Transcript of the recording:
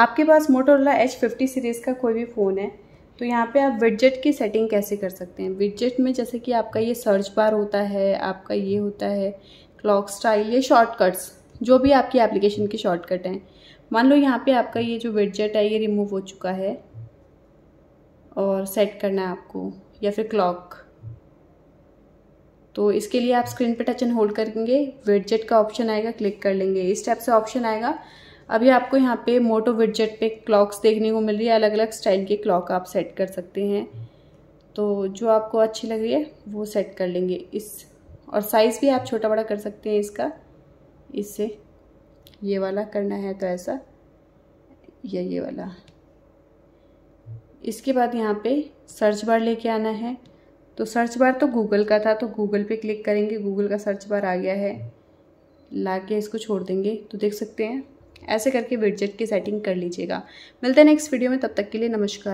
आपके पास Motorola edge fifty series का कोई भी फ़ोन है तो यहाँ पे आप विडजेट की सेटिंग कैसे कर सकते हैं विडजेट में जैसे कि आपका ये सर्च बार होता है आपका ये होता है क्लॉक स्टाइल ये शॉर्टकट्स जो भी आपकी एप्लीकेशन के शॉर्टकट हैं मान लो यहाँ पे आपका ये जो विडजेट है ये रिमूव हो चुका है और सेट करना है आपको या फिर क्लॉक तो इसके लिए आप स्क्रीन पर टच एंड होल्ड करेंगे विडजेट का ऑप्शन आएगा क्लिक कर लेंगे इस टाइप से ऑप्शन आएगा अभी आपको यहाँ पे मोटो विडजेट पे क्लॉक्स देखने को मिल रही है अलग अलग स्टाइल के क्लॉक आप सेट कर सकते हैं तो जो आपको अच्छी लग रही है वो सेट कर लेंगे इस और साइज़ भी आप छोटा बड़ा कर सकते हैं इसका इससे ये वाला करना है तो ऐसा या ये वाला इसके बाद यहाँ पे सर्च बार लेके आना है तो सर्च बार तो गूगल का था तो गूगल पे क्लिक करेंगे गूगल का सर्च बार आ गया है ला के इसको छोड़ देंगे तो देख सकते हैं ऐसे करके विडजेट की सेटिंग कर लीजिएगा मिलते हैं नेक्स्ट वीडियो में तब तक के लिए नमस्कार